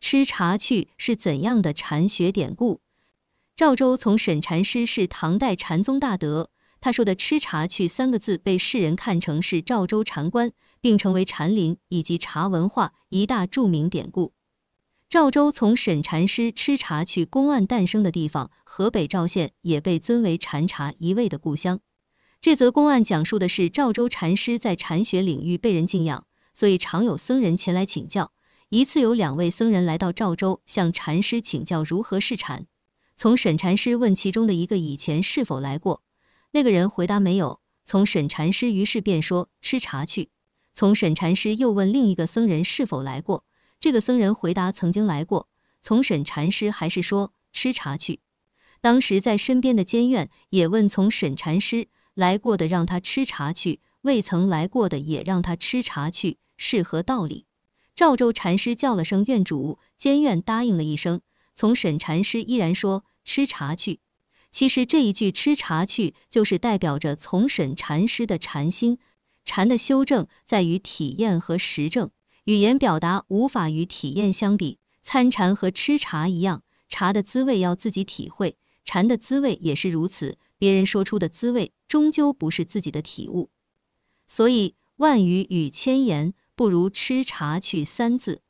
吃茶去是怎样的禅学典故？赵州从沈禅师是唐代禅宗大德，他说的“吃茶去”三个字被世人看成是赵州禅观，并成为禅林以及茶文化一大著名典故。赵州从沈禅师“吃茶去”公案诞生的地方河北赵县，也被尊为禅茶一味的故乡。这则公案讲述的是赵州禅师在禅学领域被人敬仰，所以常有僧人前来请教。一次，有两位僧人来到赵州，向禅师请教如何试禅。从沈禅师问其中的一个以前是否来过，那个人回答没有。从沈禅师于是便说吃茶去。从沈禅师又问另一个僧人是否来过，这个僧人回答曾经来过。从沈禅师还是说吃茶去。当时在身边的监院也问从沈禅师来过的让他吃茶去，未曾来过的也让他吃茶去，是何道理？赵州禅师叫了声“院主”，监院答应了一声。从沈禅师依然说：“吃茶去。”其实这一句“吃茶去”就是代表着从沈禅师的禅心。禅的修正在于体验和实证，语言表达无法与体验相比。参禅和吃茶一样，茶的滋味要自己体会，禅的滋味也是如此。别人说出的滋味终究不是自己的体悟，所以万语与千言。不如吃茶去三字。